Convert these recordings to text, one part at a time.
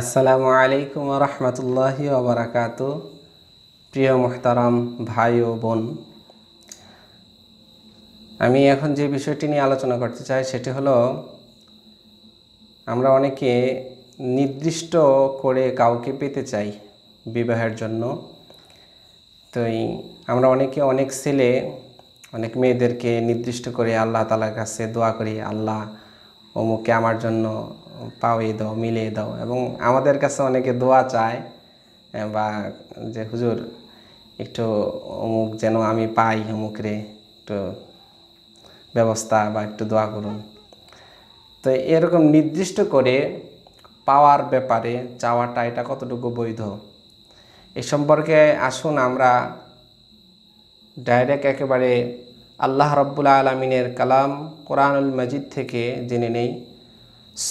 আসসালামু আলাইকুম রহমতুল্লাহি ওবরাকাত প্রিয় মোহতারাম ভাই ও বোন আমি এখন যে বিষয়টি নিয়ে আলোচনা করতে চাই সেটি হলো আমরা অনেকে নির্দিষ্ট করে কাউকে পেতে চাই বিবাহের জন্য তো আমরা অনেকে অনেক ছেলে অনেক মেয়েদেরকে নির্দিষ্ট করে আল্লাহ তালার কাছে দোয়া করি আল্লাহ অমুকে আমার জন্য পাওয়ে দাও মিলিয়ে দাও এবং আমাদের কাছে অনেকে দোয়া চায় বা যে হুজুর একটু অমুক যেন আমি পাই অমুক রে একটু ব্যবস্থা বা একটু দোয়া করুন তো এরকম নির্দিষ্ট করে পাওয়ার ব্যাপারে চাওয়াটা এটা কতটুকু বৈধ এ সম্পর্কে আসুন আমরা ডাইরেক্ট একেবারে আল্লাহ রব্বুল আলমিনের কালাম কোরআনুল মজিদ থেকে জেনে নেই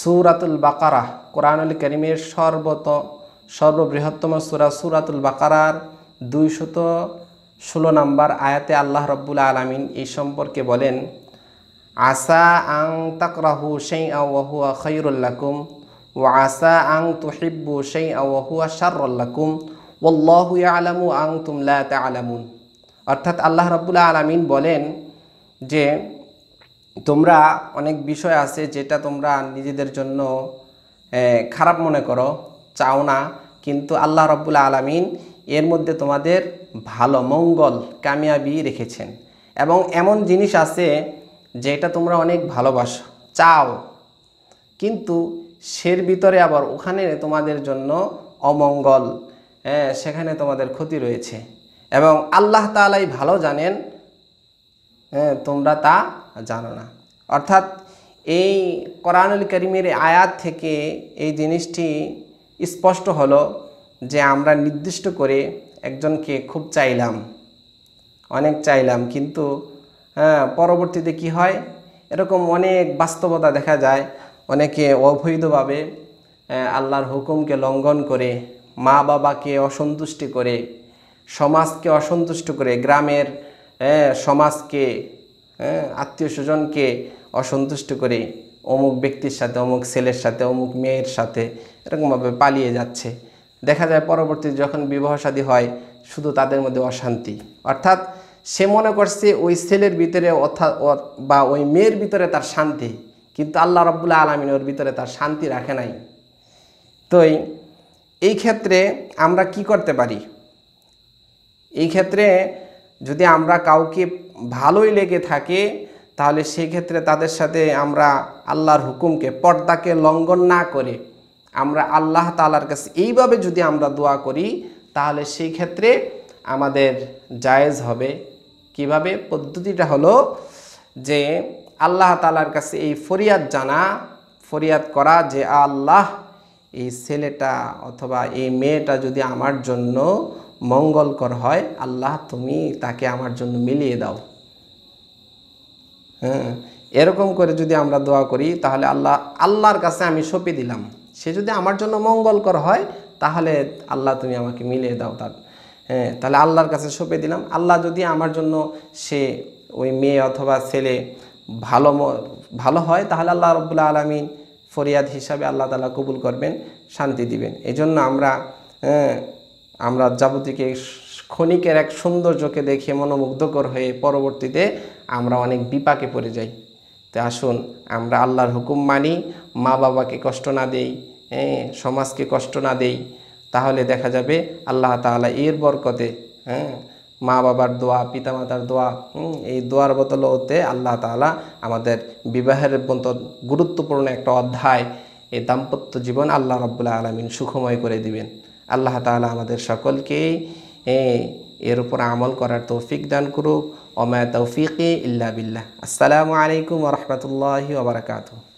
সুরাতুল বাকারা কোরআনুল করিমের সর্বত সর্ববৃহত্তম সুরা সুরাতুল বাকারার দুইশত ষোলো নম্বর আয়াতে আল্লাহ রব্বুল আলমিন এই সম্পর্কে বলেন আসা আং তাকরাহু সেই আহু খৈরুল্লাকুম ও আসা আং তুহিব্বু সেই আহু শারুল্লাকুম ওল্লাহ আলামু আং তুমলা আলামুন অর্থাৎ আল্লাহ রব্বুল আলমিন বলেন যে তোমরা অনেক বিষয় আছে যেটা তোমরা নিজেদের জন্য খারাপ মনে করো চাও না কিন্তু আল্লাহ রব্বুল আলমিন এর মধ্যে তোমাদের ভালো মঙ্গল কামিয়াবি রেখেছেন এবং এমন জিনিস আছে যেটা তোমরা অনেক ভালোবাসো চাও কিন্তু সের ভিতরে আবার ওখানে তোমাদের জন্য অমঙ্গল হ্যাঁ সেখানে তোমাদের ক্ষতি রয়েছে এবং আল্লাহ তালাই ভালো জানেন হ্যাঁ তোমরা তা জানো না অর্থাৎ এই কোরআনুল করিমের আয়াত থেকে এই জিনিসটি স্পষ্ট হলো যে আমরা নির্দিষ্ট করে একজনকে খুব চাইলাম অনেক চাইলাম কিন্তু হ্যাঁ পরবর্তীতে কি হয় এরকম অনেক বাস্তবতা দেখা যায় অনেকে অবৈধভাবে আল্লাহর হুকুমকে লঙ্ঘন করে মা বাবাকে অসন্তুষ্টি করে সমাজকে অসন্তুষ্ট করে গ্রামের সমাজকে হ্যাঁ, আত্মীয় স্বজনকে অসন্তুষ্ট করে অমুক ব্যক্তির সাথে অমুক ছেলের সাথে অমুক মেয়ের সাথে এরকমভাবে পালিয়ে যাচ্ছে দেখা যায় পরবর্তী যখন বিবাহ সাদী হয় শুধু তাদের মধ্যে অশান্তি অর্থাৎ সে মনে করছে ওই ছেলের ভিতরে অর্থাৎ বা ওই মেয়ের ভিতরে তার শান্তি কিন্তু আল্লাহ রব্বুল্লা আলমিন ওর ভিতরে তার শান্তি রাখে নাই তো এই ক্ষেত্রে আমরা কি করতে পারি এই ক্ষেত্রে যদি আমরা কাউকে ভালোই লেগে থাকে তাহলে সেক্ষেত্রে তাদের সাথে আমরা আল্লাহর হুকুমকে পর্দাকে লঙ্ঘন না করে আমরা আল্লাহ তালার কাছে এইভাবে যদি আমরা দোয়া করি তাহলে সেই ক্ষেত্রে আমাদের জায়েজ হবে কিভাবে পদ্ধতিটা হলো যে আল্লাহ তালার কাছে এই ফরিয়াদ জানা ফরিয়াদ করা যে আল্লাহ এই ছেলেটা অথবা এই মেয়েটা যদি আমার জন্য মঙ্গলকর হয় আল্লাহ তুমি তাকে আমার জন্য মিলিয়ে দাও হ্যাঁ এরকম করে যদি আমরা দোয়া করি তাহলে আল্লাহ আল্লাহর কাছে আমি সঁপে দিলাম সে যদি আমার জন্য মঙ্গলকর হয় তাহলে আল্লাহ তুমি আমাকে মিলিয়ে দাও তার হ্যাঁ তাহলে আল্লাহর কাছে সঁপে দিলাম আল্লাহ যদি আমার জন্য সে ওই মেয়ে অথবা ছেলে ভালো ভালো হয় তাহলে আল্লাহ রবুল্লা আলমিন ফরিয়াদ হিসাবে আল্লাহ তালা কবুল করবেন শান্তি দিবেন এজন্য আমরা হ্যাঁ, আমরা যাবতীকে ক্ষণিকের এক সৌন্দর্যকে দেখে মনোমুগ্ধকর হয়ে পরবর্তীতে আমরা অনেক বিপাকে পড়ে যাই তো আসুন আমরা আল্লাহর হুকুম মানি মা বাবাকে কষ্ট না দেই হ্যাঁ সমাজকে কষ্ট না দেই তাহলে দেখা যাবে আল্লাহ তাআলা এর বরকতে হ্যাঁ মা বাবার দোয়া পিতামাতার দোয়া এই দোয়ার বদলতে আল্লাহ তাআলা আমাদের বিবাহের মতো গুরুত্বপূর্ণ একটা অধ্যায় এই দাম্পত্য জীবন আল্লাহ রব্বুল্লাহ আলমিন সুখময় করে দিবেন আল্লাহ তালা আমাদের সকলকে এর উপর আমল করার তৌফিক দান করুক অমায় তৌফিক ইল্লা বিল্লাহ আসসালামু আলাইকুম রহমতুল্লাহি ওবরাকাতু